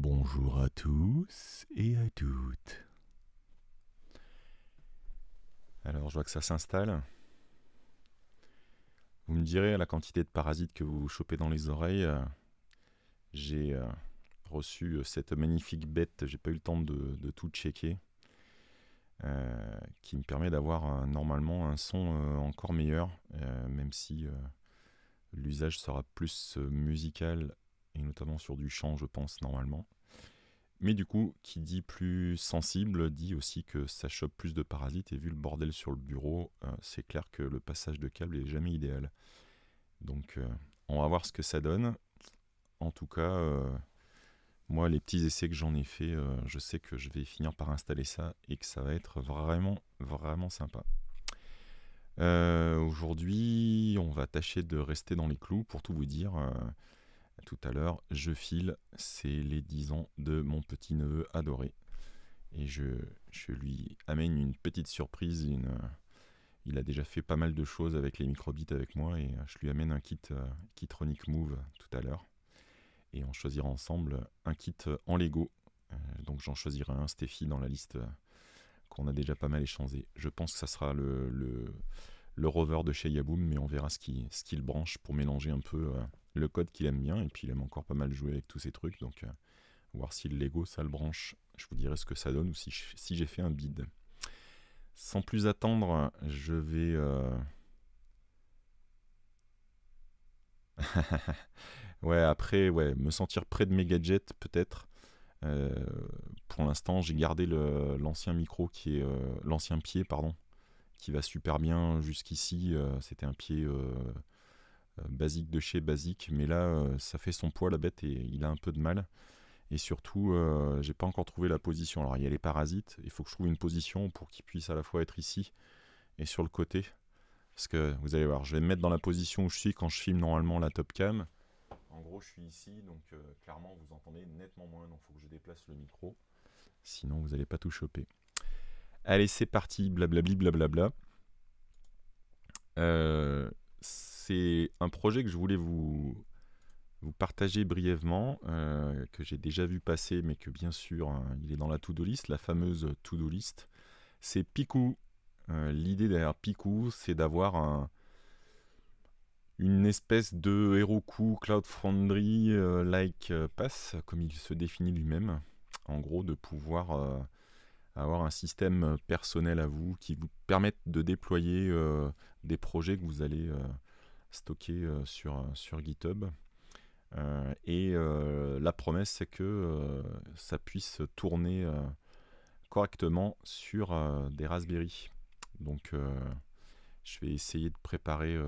Bonjour à tous et à toutes. Alors, je vois que ça s'installe. Vous me direz la quantité de parasites que vous chopez dans les oreilles. Euh, j'ai euh, reçu euh, cette magnifique bête, j'ai pas eu le temps de, tout checker, qui me permet d'avoir normalement un son encore meilleur, même si l'usage sera plus musical et notamment sur du champ je pense, normalement. Mais du coup, qui dit plus sensible, dit aussi que ça chope plus de parasites, et vu le bordel sur le bureau, euh, c'est clair que le passage de câble est jamais idéal. Donc, euh, on va voir ce que ça donne. En tout cas, euh, moi, les petits essais que j'en ai fait, je sais que je vais finir par installer ça, et que ça va être vraiment, vraiment sympa. Aujourd'hui, on va tâcher de rester dans les clous, pour tout vous dire tout à l'heure. Je file, c'est les 10 ans de mon petit-neveu adoré. Et je, lui amène une petite surprise. il a déjà fait pas mal de choses avec les microbits avec moi et euh, je lui amène un kit euh, Move euh, tout à l'heure. Et on choisira ensemble un kit en Lego. donc j'en choisirai un, Stéphie, dans la liste qu'on a déjà pas mal échangé. Je pense que ça sera le, le, rover de chez Yaboom, mais on verra ce qu'il branche pour mélanger un peu le code qu'il aime bien, et puis il aime encore pas mal jouer avec tous ces trucs, donc euh, voir si le Lego ça le branche, je vous dirai ce que ça donne, ou si, si j'ai fait un bid. Sans plus attendre, je vais... Euh, ouais, après, ouais, me sentir près de mes gadgets, peut-être. Euh, pour l'instant, j'ai gardé l'ancien micro qui est l'ancien pied, pardon, qui va super bien jusqu'ici. C'était un pied euh, basique de chez basique, mais là, euh, ça fait son poids la bête et il a un peu de mal. Et surtout, euh, j'ai pas encore trouvé la position. Alors, il y a les parasites, il faut que je trouve une position pour qu'il puisse à la fois être ici et sur le côté. Parce que vous allez voir, je vais me mettre dans la position où je suis quand je filme normalement la top cam. En gros, je suis ici, donc clairement, vous entendez nettement moins, donc faut que je déplace le micro. Sinon, vous n'allez pas tout choper. Allez, c'est parti, blablabli, blablabla. Euh, c'est un projet que je voulais vous, vous partager brièvement, euh, que j'ai déjà vu passer, mais que bien sûr, hein, il est dans la to-do list, la fameuse to-do list. C'est Picou. Euh, l'idée derrière Picou, c'est d'avoir un, une espèce de Heroku Cloud Foundry-like euh, pass, comme il se définit lui-même. En gros, de pouvoir avoir un système personnel à vous qui vous permette de déployer des projets que vous allez stocké euh, sur, sur GitHub. Euh, et euh, la promesse, c'est que ça puisse tourner correctement sur des Raspberry. Donc, je vais essayer de préparer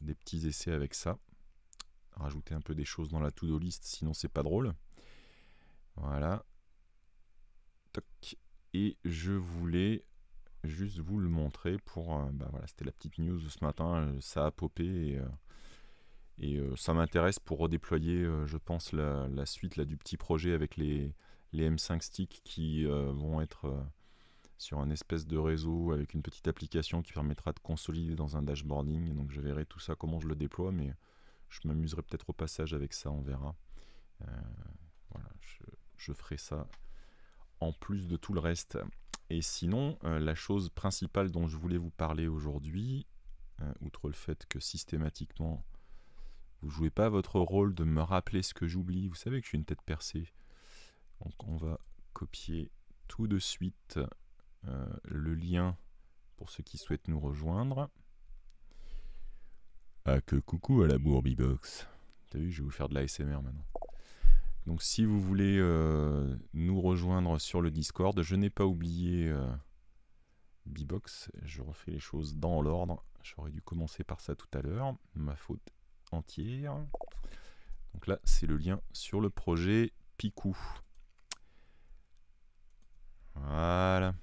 des petits essais avec ça. Rajouter un peu des choses dans la to-do list, sinon c'est pas drôle. Voilà. Toc. Et je voulais juste vous le montrer pour. Euh, bah voilà, c'était la petite news de ce matin, euh, ça a popé et, euh, ça m'intéresse pour redéployer, je pense, la, suite là, du petit projet avec les, les M5 sticks qui vont être sur un espèce de réseau avec une petite application qui permettra de consolider dans un dashboarding. Donc je verrai tout ça, comment je le déploie, mais je m'amuserai peut-être au passage avec ça, on verra. voilà, je, je, ferai ça en plus de tout le reste. Et sinon, euh, la chose principale dont je voulais vous parler aujourd'hui, euh, outre le fait que systématiquement, vous jouez pas votre rôle de me rappeler ce que j'oublie, vous savez que je suis une tête percée. Donc on va copier tout de suite euh, le lien pour ceux qui souhaitent nous rejoindre. Ah que coucou à la bourbibox. T'as vu, je vais vous faire de la l'ASMR maintenant. Donc si vous voulez euh, nous rejoindre sur le Discord, je n'ai pas oublié euh, box je refais les choses dans l'ordre. J'aurais dû commencer par ça tout à l'heure, ma faute entière. Donc là, c'est le lien sur le projet Picou. Voilà.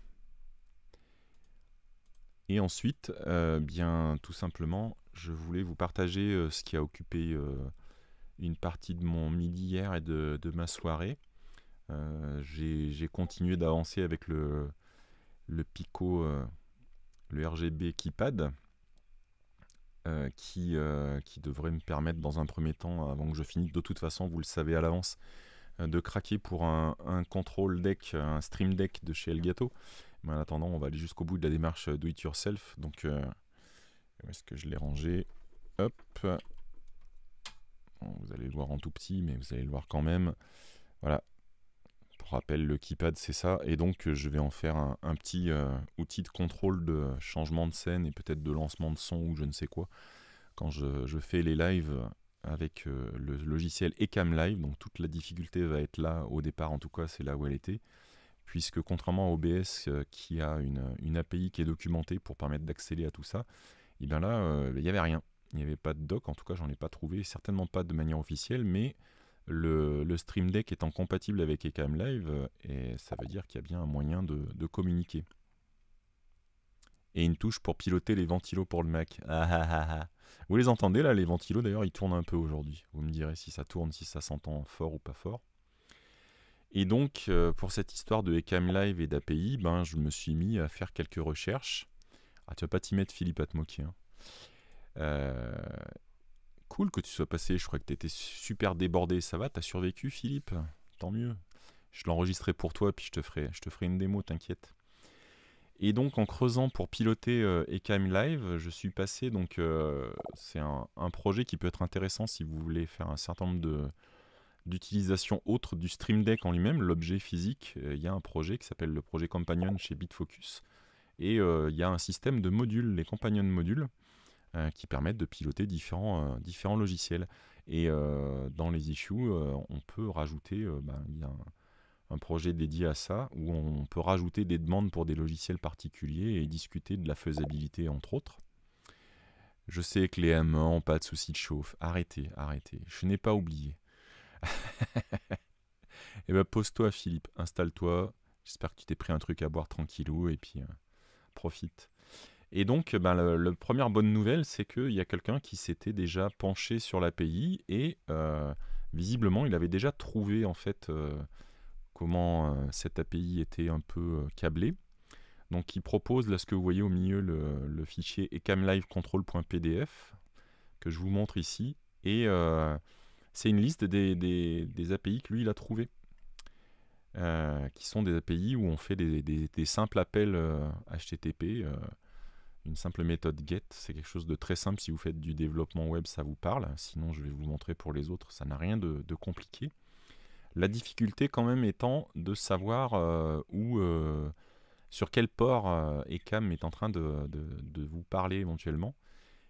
Et ensuite, euh, bien tout simplement, je voulais vous partager euh, ce qui a occupé une partie de mon midi hier et de, ma soirée. Euh, j'ai continué d'avancer avec le, le Pico, euh, le RGB Keypad, euh, qui, qui devrait me permettre dans un premier temps, avant que je finisse, de toute façon, vous le savez à l'avance, de craquer pour un, un, control deck, un stream deck de chez Elgato. Mais en attendant, on va aller jusqu'au bout de la démarche do it yourself. Donc, où est-ce que je l'ai rangé Hop, vous allez le voir en tout petit, mais vous allez le voir quand même. Voilà. Pour rappel, le keypad, c'est ça. Et donc, euh, je vais en faire un, petit euh, outil de contrôle de changement de scène et peut-être de lancement de son ou je ne sais quoi. Quand je, fais les lives avec euh, le logiciel Ecam Live, donc toute la difficulté va être là au départ, en tout cas, c'est là où elle était. Puisque contrairement à OBS qui a une, une, API qui est documentée pour permettre d'accéder à tout ça, et eh bien là, il n'y avait rien il n'y avait pas de doc, en tout cas j'en ai pas trouvé, certainement pas de manière officielle, mais le, Stream Deck étant compatible avec EKM Live, euh, et ça veut dire qu'il y a bien un moyen de, communiquer. Et une touche pour piloter les ventilos pour le Mac. Ah, ah, ah, vous les entendez là, les ventilos d'ailleurs, ils tournent un peu aujourd'hui. Vous me direz si ça tourne, si ça s'entend fort ou pas fort. Et donc, euh, pour cette histoire de ECAM Live et d'API, ben, je me suis mis à faire quelques recherches. Ah, tu vas pas t'y mettre, Philippe, à te moquer. Hein. Euh, cool que tu sois passé, je crois que tu étais super débordé, ça va, t'as survécu Philippe, tant mieux. Je l'enregistrerai pour toi, puis je te ferai, je te ferai une démo, t'inquiète. Et donc en creusant pour piloter euh, Ecam Live, je suis passé, donc euh, c'est un, projet qui peut être intéressant si vous voulez faire un certain nombre d'utilisations autres du Stream Deck en lui-même, l'objet physique. Il y a un projet qui s'appelle le projet Companion chez Bitfocus. Et il y a un système de modules, les Companion modules, euh, qui permettent de piloter différents, euh, différents logiciels. Et euh, dans les issues, on peut rajouter, ben, un, projet dédié à ça, où on peut rajouter des demandes pour des logiciels particuliers et discuter de la faisabilité, entre autres. Je sais que les M1 pas de souci de chauffe. Arrêtez, arrêtez. Je n'ai pas oublié. et eh ben pose-toi Philippe, installe-toi. J'espère que tu t'es pris un truc à boire tranquillou et puis profite. Et donc, ben, la, première bonne nouvelle, c'est qu'il y a quelqu'un qui s'était déjà penché sur l'API et euh, visiblement, il avait déjà trouvé en fait euh, comment euh, cette API était un peu câblée. Donc, il propose, là, ce que vous voyez au milieu, le, fichier ecamlivecontrol.pdf que je vous montre ici. Et c'est une liste des, API que lui, il a trouvé. qui sont des API où on fait des, des simples appels HTTP une simple méthode get. C'est quelque chose de très simple. Si vous faites du développement web, ça vous parle. Sinon, je vais vous montrer pour les autres. Ça n'a rien de, compliqué. La difficulté quand même étant de savoir euh, où, euh, sur quel port euh, ECAM est en train de, de, vous parler éventuellement.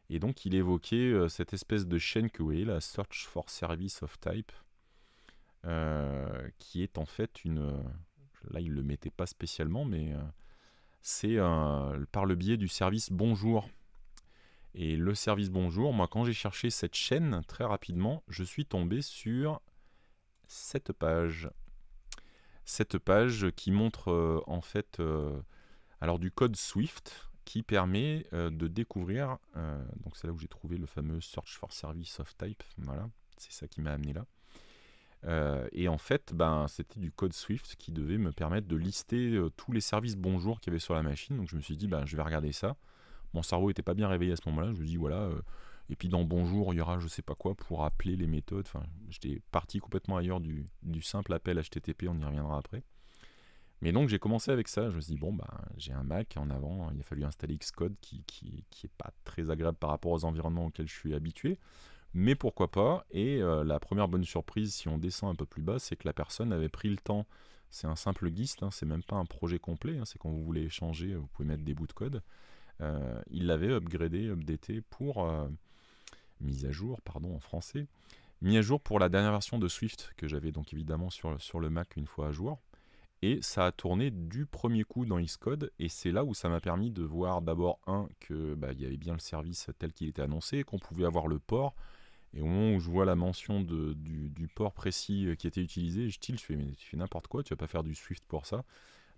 Et donc il évoquait cette espèce de chaîne que vous voyez, la Search for Service of Type, qui est en fait une... Là, il ne le mettait pas spécialement, mais c'est euh, par le biais du service Bonjour. Et le service Bonjour, moi quand j'ai cherché cette chaîne très rapidement, je suis tombé sur cette page. Cette page qui montre euh, en fait euh, alors du code Swift qui permet de découvrir, donc c'est là où j'ai trouvé le fameux Search for Service of Type, voilà, c'est ça qui m'a amené là. Euh, et en fait, ben, c'était du code Swift qui devait me permettre de lister euh, tous les services bonjour qu'il y avait sur la machine. Donc je me suis dit, ben, je vais regarder ça. Mon cerveau n'était pas bien réveillé à ce moment-là. Je me dis, voilà. Euh, et puis dans bonjour, il y aura je sais pas quoi pour appeler les méthodes. j'étais parti complètement ailleurs du, simple appel HTTP. On y reviendra après. Mais donc j'ai commencé avec ça. Je me suis dit, bon, ben, j'ai un Mac en avant. Il a fallu installer Xcode qui n'est qui pas très agréable par rapport aux environnements auxquels je suis habitué mais pourquoi pas. Et euh, la première bonne surprise, si on descend un peu plus bas, c'est que la personne avait pris le temps. C'est un simple gist hein, c'est même pas un projet complet. Hein, c'est quand vous voulez échanger, vous pouvez mettre des bouts de code. Euh, il l'avait upgradé, updaté pour euh, mise à jour, pardon, en français, mise à jour pour la dernière version de Swift que j'avais donc évidemment sur, sur le Mac une fois à jour. Et ça a tourné du premier coup dans Xcode, et c'est là où ça m'a permis de voir d'abord, un, que bah, il y avait bien le service tel qu'il était annoncé, qu'on pouvait avoir le port, et au moment où je vois la mention du, port précis euh, qui était utilisé, je dis, je fais, tu fais n'importe quoi, tu vas pas faire du Swift pour ça.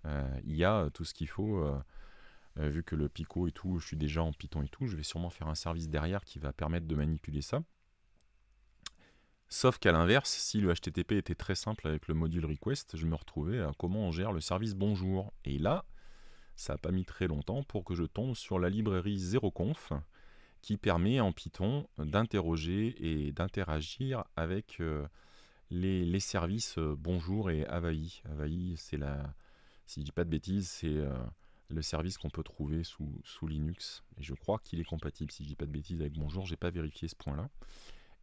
Euh, il y a euh, tout ce qu'il faut. vu que le Pico et tout, je suis déjà en Python et tout, je vais sûrement faire un service derrière qui va permettre de manipuler ça. Sauf qu'à l'inverse, si le HTTP était très simple avec le module request, je me retrouvais à comment on gère le service bonjour. Et là, ça n'a pas mis très longtemps pour que je tombe sur la librairie 0conf qui permet en Python d'interroger et d'interagir avec euh, les, services euh, Bonjour et Avahi. Avahi, c'est la, si je dis pas de bêtises, c'est euh, le service qu'on peut trouver sous, Linux. Et je crois qu'il est compatible, si je dis pas de bêtises, avec Bonjour. J'ai pas vérifié ce point-là.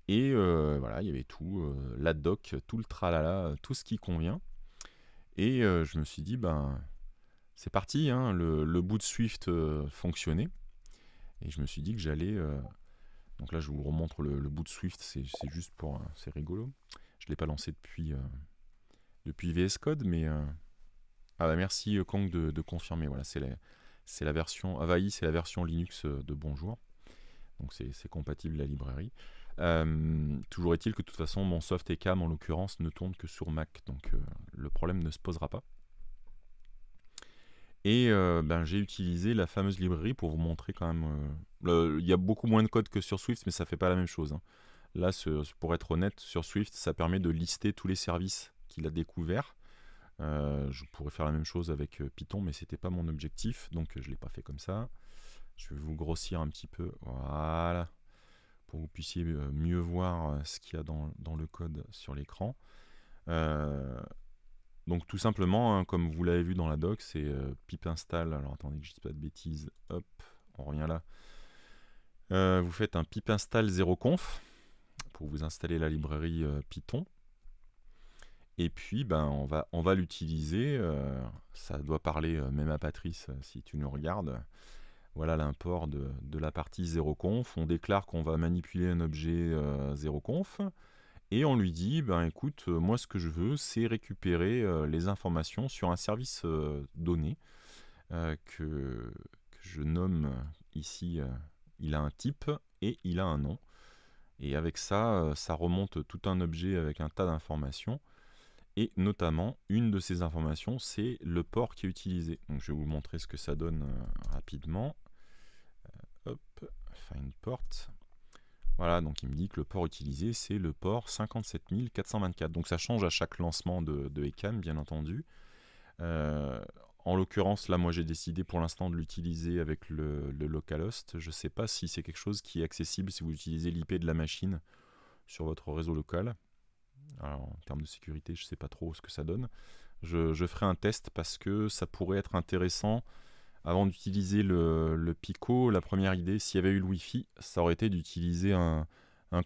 Et voilà, il y avait tout, la doc, tout le tralala, tout ce qui convient. Et je me suis dit, ben, c'est parti, hein, le, le, bout de Swift fonctionnait. Et je me suis dit que j'allais. Euh, donc là, je vous remontre le, bout de Swift, c'est juste pour. Euh, c'est rigolo. Je ne l'ai pas lancé depuis, euh, depuis VS Code, mais. ah bah merci Kong de, confirmer. Voilà, c'est la, la version. Avahi, ah, c'est la version Linux de Bonjour. Donc c'est compatible la librairie. toujours est-il que de toute façon, mon soft et cam en l'occurrence ne tourne que sur Mac, donc le problème ne se posera pas. Et euh, ben, j'ai utilisé la fameuse librairie pour vous montrer quand même. Euh, il y a beaucoup moins de code que sur Swift, mais ça ne fait pas la même chose. Hein. Là, pour être honnête, sur Swift, ça permet de lister tous les services qu'il a découverts. Euh, je pourrais faire la même chose avec Python, mais ce n'était pas mon objectif, donc je ne l'ai pas fait comme ça. Je vais vous grossir un petit peu, voilà, pour que vous puissiez mieux voir ce qu'il y a dans, le code sur l'écran. Euh, donc tout simplement, hein, comme vous l'avez vu dans la doc, c'est euh, pip install. Alors attendez que je dise pas de bêtises. Hop, on revient là. Euh, vous faites un pip install 0conf pour vous installer la librairie euh, Python. Et puis ben, on va l'utiliser. ça doit parler même à Patrice si tu nous regardes. Voilà l'import de, la partie 0conf. On déclare qu'on va manipuler un objet 0conf et on lui dit ben écoute, euh, moi ce que je veux, c'est récupérer euh, les informations sur un service euh, donné que, que, je nomme ici. il a un type et il a un nom. Et avec ça, ça remonte tout un objet avec un tas d'informations. Et notamment, une de ces informations, c'est le port qui est utilisé. Donc je vais vous montrer ce que ça donne rapidement. hop, find port. Voilà, donc il me dit que le port utilisé, c'est le port 57424. Donc ça change à chaque lancement de, de ECAM, bien entendu. Euh, en l'occurrence, là, moi, j'ai décidé pour l'instant de l'utiliser avec le, localhost. Je ne sais pas si c'est quelque chose qui est accessible si vous utilisez l'IP de la machine sur votre réseau local. Alors, en termes de sécurité, je ne sais pas trop ce que ça donne. je, ferai un test parce que ça pourrait être intéressant avant d'utiliser le, le, Pico, la première idée, s'il y avait eu le Wi-Fi, ça aurait été d'utiliser un,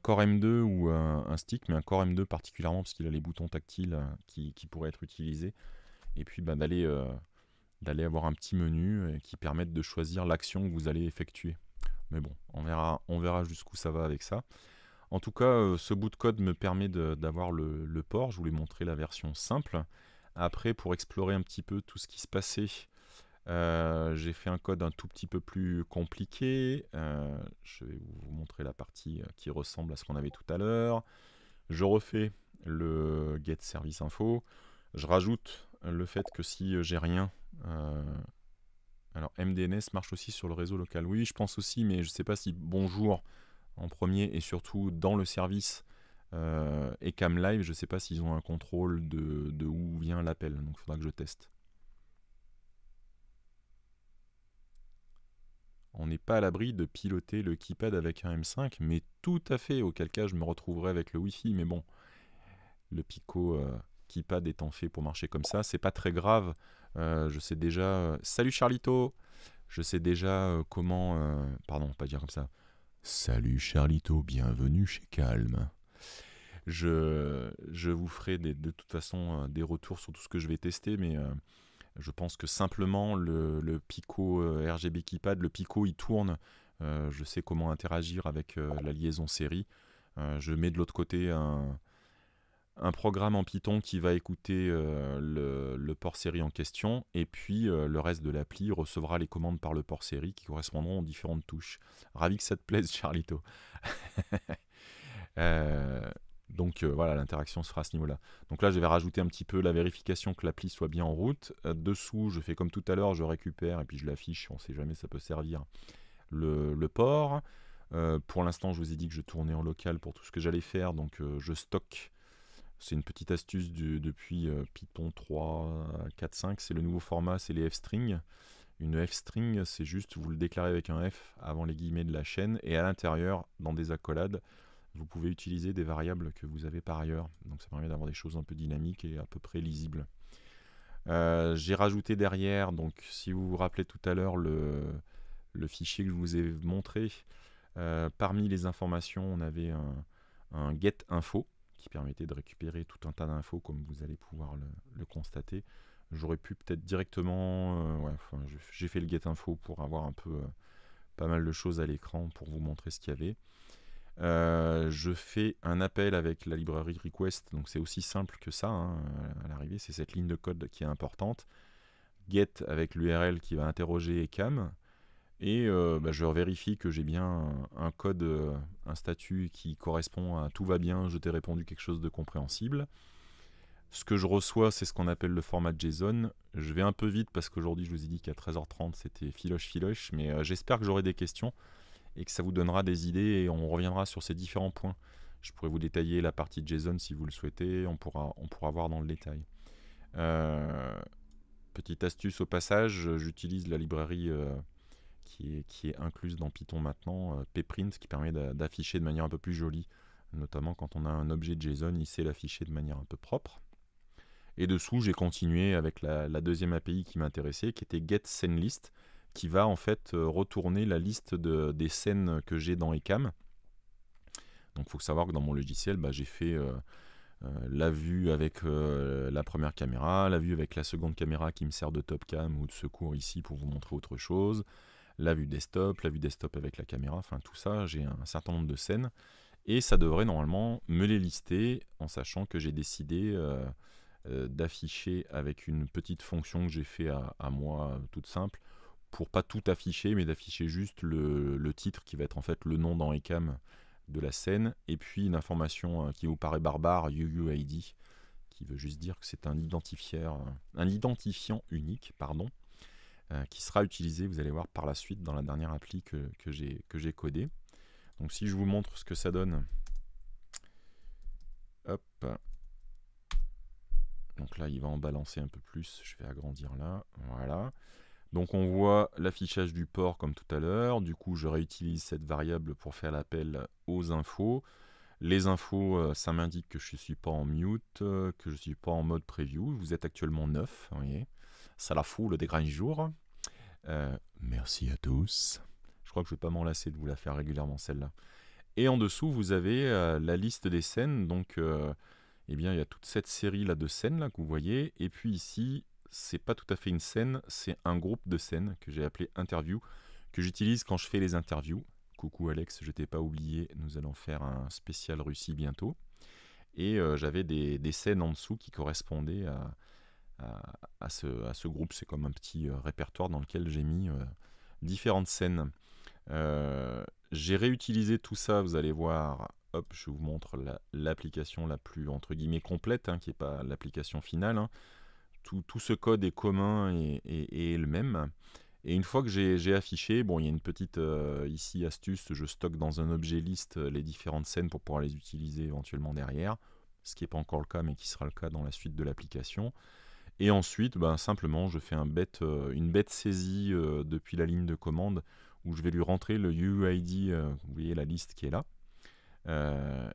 Core M2 ou un, stick, mais un Core M2 particulièrement parce qu'il a les boutons tactiles euh, qui, pourraient être utilisés. Et puis bah, euh, d'aller avoir un petit menu euh, qui permette de choisir l'action que vous allez effectuer. Mais bon, on verra, on verra jusqu'où ça va avec ça. En tout cas, ce bout de code me permet d'avoir le, le, port. Je voulais montrer la version simple. Après, pour explorer un petit peu tout ce qui se passait euh, j'ai fait un code un tout petit peu plus compliqué. Euh, je vais vous montrer la partie euh, qui ressemble à ce qu'on avait tout à l'heure. Je refais le get service info. Je rajoute le fait que si j'ai rien... alors MDNS marche aussi sur le réseau local. Oui, je pense aussi, mais je ne sais pas si bonjour en premier et surtout dans le service et cam live, je ne sais pas s'ils ont un contrôle de, de où vient l'appel. Donc il faudra que je teste. pas à l'abri de piloter le keypad avec un M5, mais tout à fait, auquel cas je me retrouverai avec le Wi-Fi, mais bon, le Pico euh, keypad étant fait pour marcher comme ça, c'est pas très grave. Euh, je sais déjà. Euh, salut Charlito Je sais déjà comment. Pardon, pas dire comme ça. Salut Charlito, bienvenue chez Calme. Je, je vous ferai de toute façon des retours sur tout ce que je vais tester, mais je pense que simplement le, Pico euh, RGB Keypad, le Pico, il tourne. Euh, je sais comment interagir avec euh, la liaison série. je mets de l'autre côté un, programme en Python qui va écouter le, port série en question, et puis le reste de l'appli recevra les commandes par le port série qui correspondront aux différentes touches. Ravi que ça te plaise, Charlito. Donc euh, voilà, l'interaction se fera à ce niveau-là. Donc là, je vais rajouter un petit peu la vérification que l'appli soit bien en route. Euh, dessous, je fais comme tout à l'heure, je récupère et puis je l'affiche, on ne sait jamais, ça peut servir le, port. Euh, pour l'instant, je vous ai dit que je tournais en local pour tout ce que j'allais faire, donc je stocke. C'est une petite astuce depuis Python 3, 4, 5. C'est le nouveau format, c'est les f-strings. Une f-string, c'est juste vous le déclarez avec un f avant les guillemets de la chaîne et à l'intérieur, dans des accolades, vous pouvez utiliser des variables que vous avez par ailleurs. Donc ça permet d'avoir des choses un peu dynamiques et à peu près lisibles. Euh, j'ai rajouté derrière, donc si vous vous rappelez tout à l'heure le, fichier que je vous ai montré, euh, parmi les informations, on avait un, getInfo get info qui permettait de récupérer tout un tas d'infos comme vous allez pouvoir le, constater. J'aurais pu peut-être directement, euh, j'ai fait le get info pour avoir un peu pas mal de choses à l'écran pour vous montrer ce qu'il y avait. Euh, je fais un appel avec la librairie request, donc c'est aussi simple que ça hein, euh, à l'arrivée, c'est cette ligne de code qui est importante. Get avec l'URL qui va interroger ECAM, et euh, bah, je vérifie que j'ai bien un code, un statut qui correspond à tout va bien, je t'ai répondu quelque chose de compréhensible. Ce que je reçois, c'est ce qu'on appelle le format JSON. Je vais un peu vite parce qu'aujourd'hui, je vous ai dit qu'à 13h30, c'était filoche-filoche, mais j'espère que j'aurai des questions et que ça vous donnera des idées et on reviendra sur ces différents points. Je pourrais vous détailler la partie JSON si vous le souhaitez, on pourra, on pourra voir dans le détail. Euh, petite astuce au passage, j'utilise la librairie euh, qui, est, incluse dans Python maintenant, euh, pprint, qui permet d'afficher de manière un peu plus jolie, notamment quand on a un objet JSON, il sait l'afficher de manière un peu propre. Et dessous, j'ai continué avec la, la, deuxième API qui m'intéressait, qui était GetSendList, qui va en fait euh, retourner la liste des scènes que j'ai dans Ecamm. Donc il faut savoir que dans mon logiciel, bah, j'ai fait euh, euh, la vue avec la première caméra, la vue avec la seconde caméra qui me sert de top cam ou de secours ici pour vous montrer autre chose, la vue desktop, la vue desktop avec la caméra, enfin tout ça, j'ai un certain nombre de scènes. Et ça devrait normalement me les lister en sachant que j'ai décidé d'afficher avec une petite fonction que j'ai fait à moi toute simple, pour pas tout afficher, mais d'afficher juste le, titre qui va être en fait le nom dans ECAM de la scène, et puis une information euh, qui vous paraît barbare, UUID, qui veut juste dire que c'est un euh, un identifiant unique, pardon, euh, qui sera utilisé, vous allez voir par la suite dans la dernière appli que, que j'ai codée. Donc si je vous montre ce que ça donne, hop, donc là il va en balancer un peu plus, je vais agrandir là, voilà. Donc on voit l'affichage du port comme tout à l'heure. Du coup, je réutilise cette variable pour faire l'appel aux infos. Les infos, euh, ça m'indique que je ne suis pas en mute, euh, que je ne suis pas en mode preview. Vous êtes actuellement neuf vous Ça la fout le grains jour euh, merci à tous. Je crois que je ne vais pas m'enlacer de vous la faire régulièrement celle-là. Et en dessous, vous avez la liste des scènes. Donc, eh bien, il y a toute cette série là de scènes là, que vous voyez. Et puis ici, c'est pas tout à fait une scène, c'est un groupe de scènes que j'ai appelé interview, que j'utilise quand je fais les interviews. Coucou Alex, je t'ai pas oublié, nous allons faire un spécial Russie bientôt. Et euh, j'avais des, scènes en dessous qui correspondaient à, à, ce, à ce, groupe. C'est comme un petit euh, répertoire dans lequel j'ai mis euh, différentes scènes. j'ai réutilisé tout ça, vous allez voir. Hop, je vous montre l'application la, plus entre guillemets complète, hein, qui n'est pas l'application finale. Hein tout, ce code est commun et, le même. Et une fois que j'ai affiché, bon, il y a une petite euh, ici astuce, je stocke dans un objet liste euh, les différentes scènes pour pouvoir les utiliser éventuellement derrière, ce qui n'est pas encore le cas, mais qui sera le cas dans la suite de l'application. Et ensuite, ben, simplement, je fais un bête euh, une bête saisie depuis la ligne de commande où je vais lui rentrer le UID, vous voyez la liste qui est là,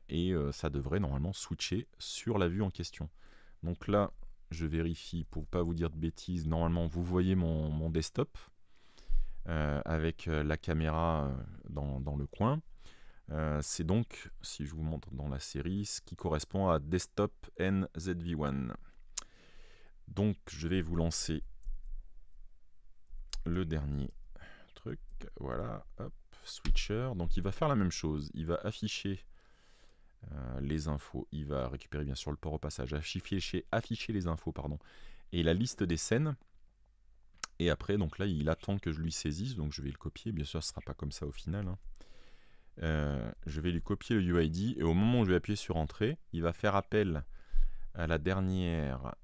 et ça devrait normalement switcher sur la vue en question. Donc là, je vérifie pour pas vous dire de bêtises. Normalement, vous voyez mon, desktop euh, avec euh, la caméra euh, dans, le coin. c'est donc, si je vous montre dans la série, ce qui correspond à Desktop NZV1. Donc, je vais vous lancer le dernier truc. Voilà, hop, switcher. Donc, il va faire la même chose. Il va afficher euh, les infos. Il va récupérer bien sûr le port au passage, afficher, les infos, pardon, et la liste des scènes. Et après, donc là, il attend que je lui saisisse, donc je vais le copier. Bien sûr, ce ne sera pas comme ça au final. Hein. Euh, je vais lui copier le UID et au moment où je vais appuyer sur Entrée, il va faire appel à la dernière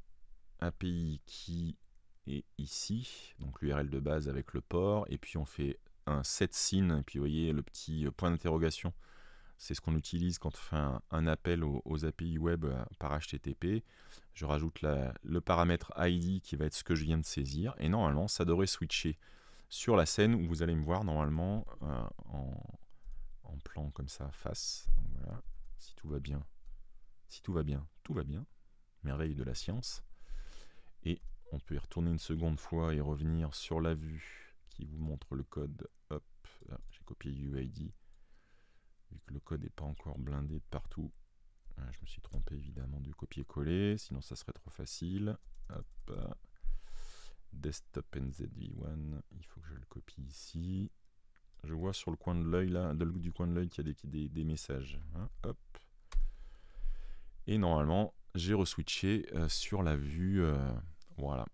API qui est ici, donc l'URL de base avec le port, et puis on fait un set scene et puis vous voyez le petit point d'interrogation c'est ce qu'on utilise quand on fait un, appel aux, API web euh, par HTTP. Je rajoute le paramètre ID qui va être ce que je viens de saisir. Et normalement, ça devrait switcher sur la scène où vous allez me voir normalement euh, en, plan comme ça, face. si tout va bien. Si tout va bien, tout va bien. Merveille de la science. Et on peut y retourner une seconde fois et revenir sur la vue qui vous montre le code. Hop, j'ai copié UID. Vu que le code n'est pas encore blindé partout. Euh, je me suis trompé évidemment du copier-coller, sinon ça serait trop facile. Hop. Desktop NZV1, il faut que je le copie ici. Je vois sur le coin de l'œil là, du coin de l'œil qu'il y a des, messages. Hein. hop. Et normalement, j'ai reswitché euh, sur la vue. Euh, voilà.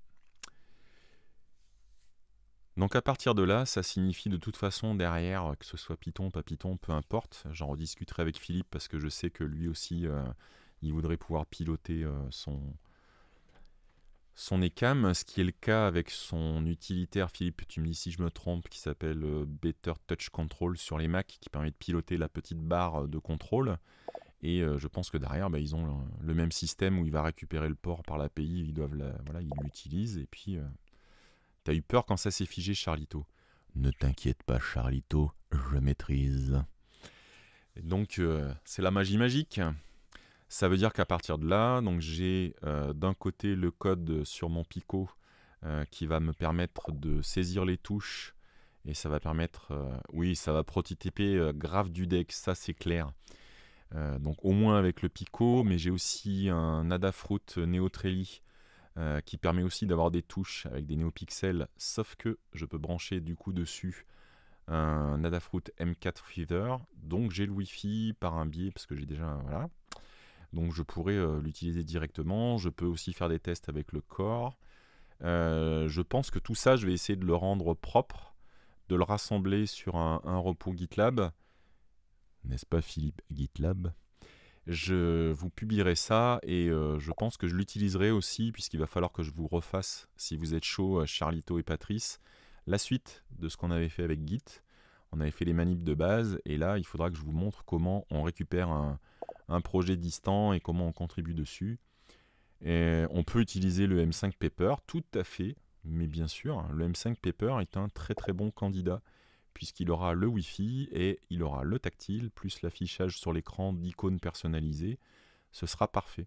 Donc à partir de là, ça signifie de toute façon derrière, que ce soit Python, pas Python, peu importe, j'en rediscuterai avec Philippe parce que je sais que lui aussi, euh, il voudrait pouvoir piloter euh, son, son ECAM, ce qui est le cas avec son utilitaire, Philippe, tu me dis si je me trompe, qui s'appelle euh, Better Touch Control sur les Mac, qui permet de piloter la petite barre de contrôle. Et je pense que derrière, bah, ils ont le, même système où il va récupérer le port par l'API, ils doivent voilà, ils l'utilisent et puis T'as eu peur quand ça s'est figé, Charlito Ne t'inquiète pas, Charlito, je maîtrise. Donc, euh, c'est la magie magique. Ça veut dire qu'à partir de là, j'ai euh, d'un côté le code sur mon picot euh, qui va me permettre de saisir les touches et ça va permettre, oui, ça va prototyper grave du deck, ça c'est clair. donc au moins avec le picot, mais j'ai aussi un Adafruit Neo euh, qui permet aussi d'avoir des touches avec des néopixels, sauf que je peux brancher du coup dessus un Adafruit M4 Feather. donc j'ai le Wi-Fi par un biais, parce que j'ai déjà... Voilà. Donc je pourrais euh, l'utiliser directement, je peux aussi faire des tests avec le corps. Euh, je pense que tout ça, je vais essayer de le rendre propre, de le rassembler sur un, un repos GitLab. N'est-ce pas Philippe GitLab je vous publierai ça et euh, je pense que je l'utiliserai aussi puisqu'il va falloir que je vous refasse, si vous êtes chaud, euh, Charlito et Patrice, la suite de ce qu'on avait fait avec Git. On avait fait les manips de base et là il faudra que je vous montre comment on récupère un, un projet distant et comment on contribue dessus. Et on peut utiliser le M5 Paper, tout à fait, mais bien sûr, hein, le M5 Paper est un très très bon candidat puisqu'il aura le Wi-Fi et il aura le tactile, plus l'affichage sur l'écran d'icônes personnalisées. Ce sera parfait.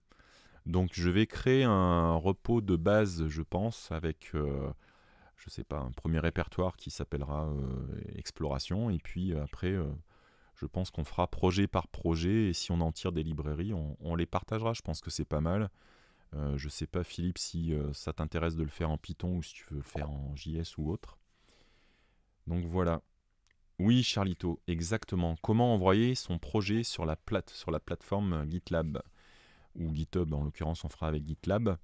Donc je vais créer un repos de base, je pense, avec, euh, je sais pas, un premier répertoire qui s'appellera euh, Exploration. Et puis euh, après, je pense qu'on fera projet par projet. Et si on en tire des librairies, on, on les partagera. Je pense que c'est pas mal. je ne sais pas, Philippe, si ça t'intéresse de le faire en Python ou si tu veux le faire en JS ou autre. Donc voilà. Oui, Charlito, exactement. Comment envoyer son projet sur la, plate, sur la plateforme euh, GitLab ou GitHub, en l'occurrence, on fera avec GitLab.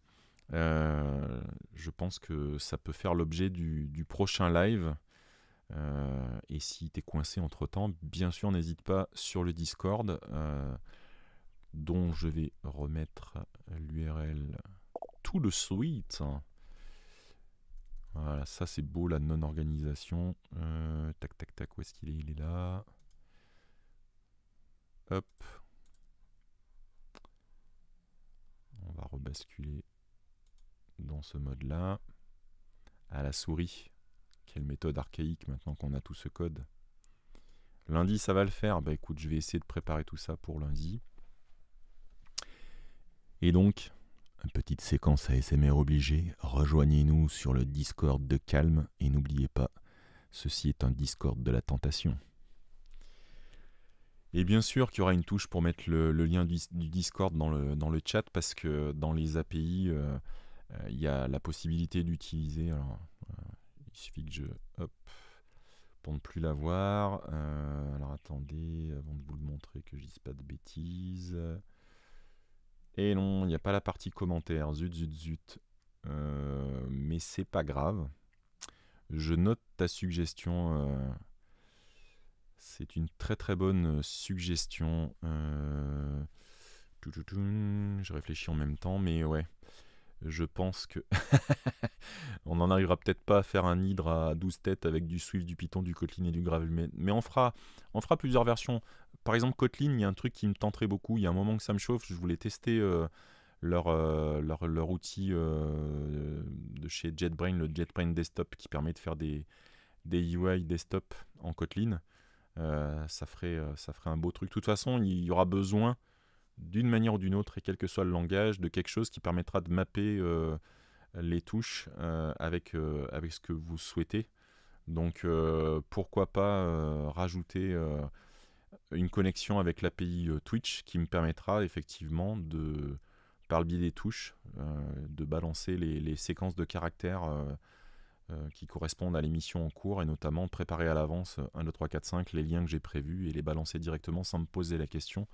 Euh, je pense que ça peut faire l'objet du, prochain live. Euh, et si tu es coincé entre temps, bien sûr, n'hésite pas sur le Discord, dont je vais remettre l'URL tout de suite. Voilà, ça c'est beau, la non-organisation. Euh, tac, tac, tac, où est-ce qu'il est Il est là. Hop. On va rebasculer dans ce mode-là. À la souris. Quelle méthode archaïque maintenant qu'on a tout ce code. Lundi, ça va le faire. Bah écoute, je vais essayer de préparer tout ça pour lundi. Et donc, petite séquence ASMR obligée, rejoignez-nous sur le Discord de Calme et n'oubliez pas, ceci est un Discord de la tentation. Et bien sûr qu'il y aura une touche pour mettre le, lien du, Discord dans le, dans le chat parce que dans les API, euh, euh, il y a la possibilité d'utiliser. Euh, il suffit que je. Hop. Pour ne plus l'avoir. alors attendez, avant de vous le montrer, que je dise pas de bêtises. Et non, il n'y a pas la partie commentaire. Zut, zut, zut. Euh, mais c'est pas grave. Je note ta suggestion. Euh. c'est une très très bonne suggestion. Euh. je réfléchis en même temps, mais ouais je pense que on n'en arrivera peut-être pas à faire un hydre à 12 têtes avec du Swift, du Python, du Kotlin et du Gravel, mais, on, fera, on fera plusieurs versions. Par exemple, Kotlin, il y a un truc qui me tenterait beaucoup. Il y a un moment que ça me chauffe, je voulais tester euh, euh, leur, leur, outil euh, de chez JetBrain, le JetBrain Desktop, qui permet de faire des, des UI desktop en Kotlin. ça, ferait, ça ferait un beau truc. De toute façon, il y aura besoin d'une manière ou d'une autre, et quel que soit le langage, de quelque chose qui permettra de mapper euh, les touches euh, euh, avec, ce que vous souhaitez. Donc pourquoi pas rajouter une connexion avec l'API Twitch qui me permettra effectivement de, par le biais des touches, de balancer les, les, séquences de caractères qui correspondent à l'émission en cours et notamment préparer à l'avance 1, 2, 3, 4, 5 les liens que j'ai prévus et les balancer directement sans me poser la question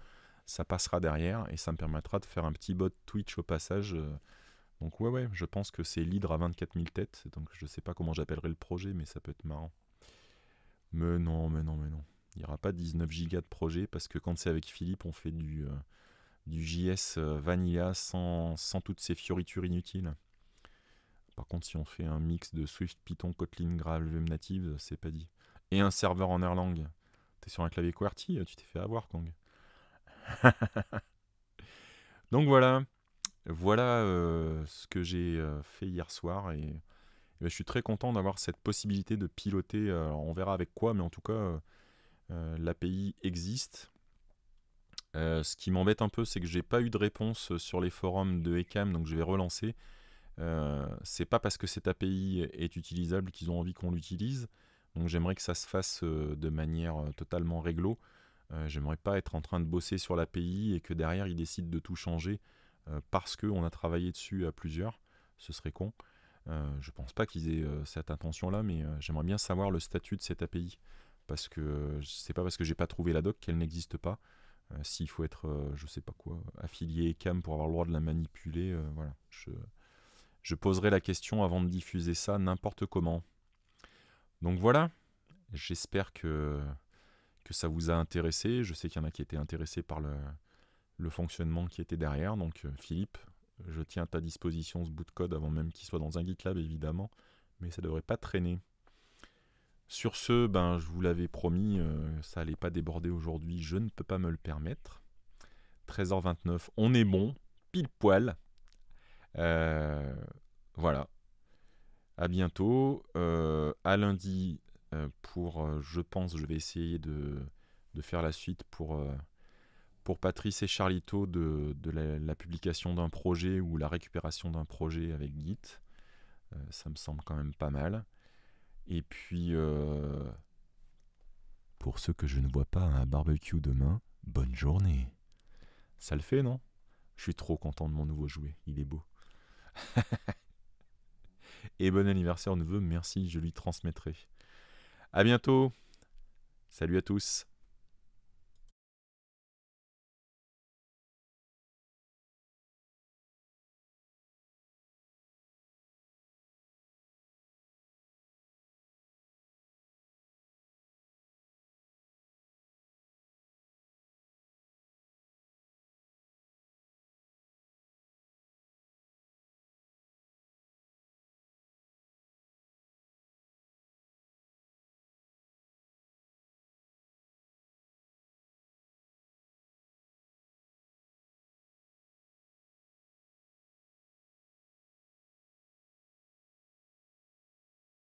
ça passera derrière et ça me permettra de faire un petit bot Twitch au passage. Euh. Donc ouais, ouais, je pense que c'est l'hydre à 24 000 têtes, donc je sais pas comment j'appellerai le projet, mais ça peut être marrant. Mais non, mais non, mais non. Il n'y aura pas 19 gigas de projet, parce que quand c'est avec Philippe, on fait du, euh, du JS euh, Vanilla sans, toutes ces fioritures inutiles. Par contre, si on fait un mix de Swift, Python, Kotlin, GraphQL native, c'est pas dit. Et un serveur en Erlang. T'es sur un clavier QWERTY, tu t'es fait avoir, Kang. Donc voilà, voilà euh, ce que j'ai euh, fait hier soir et, ben, je suis très content d'avoir cette possibilité de piloter. Euh, on verra avec quoi, mais en tout cas, l'API existe. ce qui m'embête un peu, c'est que j'ai pas eu de réponse sur les forums de ECAM, donc je vais relancer. c'est pas parce que cette API est utilisable qu'ils ont envie qu'on l'utilise. Donc j'aimerais que ça se fasse de manière totalement réglo. Euh, j'aimerais pas être en train de bosser sur l'API et que derrière ils décident de tout changer euh, parce qu'on a travaillé dessus à plusieurs. Ce serait con. Euh, je pense pas qu'ils aient cette intention-là, mais j'aimerais bien savoir le statut de cette API. Parce que c'est pas parce que j'ai pas trouvé la doc qu'elle n'existe pas. s'il faut être, je je sais pas quoi, affilié CAM pour avoir le droit de la manipuler, voilà. je, poserai la question avant de diffuser ça n'importe comment. Donc voilà, j'espère que ça vous a intéressé. Je sais qu'il y en a qui étaient intéressés par le, fonctionnement qui était derrière. Donc euh, Philippe, je tiens à ta disposition ce bout de code avant même qu'il soit dans un GitLab évidemment, mais ça devrait pas traîner. Sur ce, ben, je vous l'avais promis, euh, ça n'allait pas déborder aujourd'hui, je ne peux pas me le permettre. 13h29, on est bon, pile poil. Euh, voilà. À bientôt. à lundi euh, pour, euh, je pense, je vais essayer de, faire la suite pour, euh, pour Patrice et Charlito de, la, publication d'un projet ou la récupération d'un projet avec Git. ça me semble quand même pas mal. Et puis, pour ceux que je ne vois pas à un barbecue demain, bonne journée. Ça le fait, non Je suis trop content de mon nouveau jouet, il est beau. Et bon anniversaire, neveu, merci, je lui transmettrai. À bientôt. Salut à tous.